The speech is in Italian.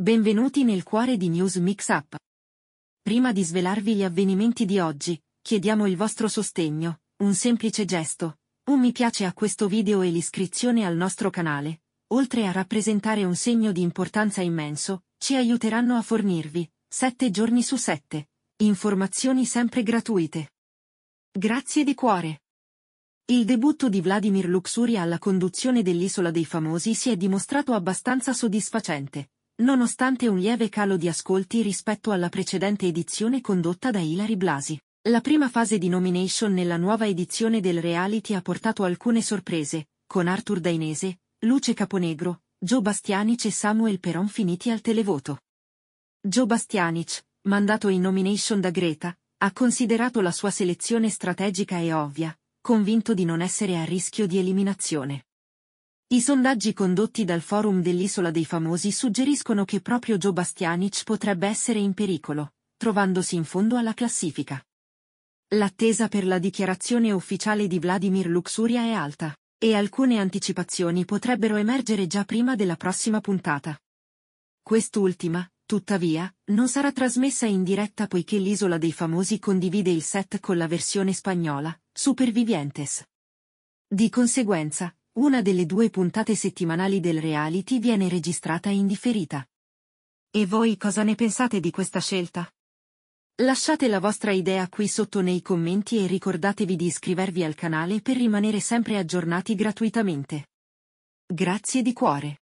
Benvenuti nel cuore di News Mix Up. Prima di svelarvi gli avvenimenti di oggi, chiediamo il vostro sostegno, un semplice gesto, un mi piace a questo video e l'iscrizione al nostro canale, oltre a rappresentare un segno di importanza immenso, ci aiuteranno a fornirvi, 7 giorni su 7, informazioni sempre gratuite. Grazie di cuore. Il debutto di Vladimir Luxuria alla conduzione dell'Isola dei Famosi si è dimostrato abbastanza soddisfacente, Nonostante un lieve calo di ascolti rispetto alla precedente edizione condotta da Hilary Blasi, la prima fase di nomination nella nuova edizione del reality ha portato alcune sorprese, con Arthur Dainese, Luce Caponegro, Joe Bastianic e Samuel Peron finiti al televoto. Joe Bastianic, mandato in nomination da Greta, ha considerato la sua selezione strategica e ovvia, convinto di non essere a rischio di eliminazione. I sondaggi condotti dal forum dell'Isola dei Famosi suggeriscono che proprio Joe Bastianic potrebbe essere in pericolo, trovandosi in fondo alla classifica. L'attesa per la dichiarazione ufficiale di Vladimir Luxuria è alta, e alcune anticipazioni potrebbero emergere già prima della prossima puntata. Quest'ultima, tuttavia, non sarà trasmessa in diretta poiché l'Isola dei Famosi condivide il set con la versione spagnola, Supervivientes. Di conseguenza, una delle due puntate settimanali del reality viene registrata in differita. E voi cosa ne pensate di questa scelta? Lasciate la vostra idea qui sotto nei commenti e ricordatevi di iscrivervi al canale per rimanere sempre aggiornati gratuitamente. Grazie di cuore.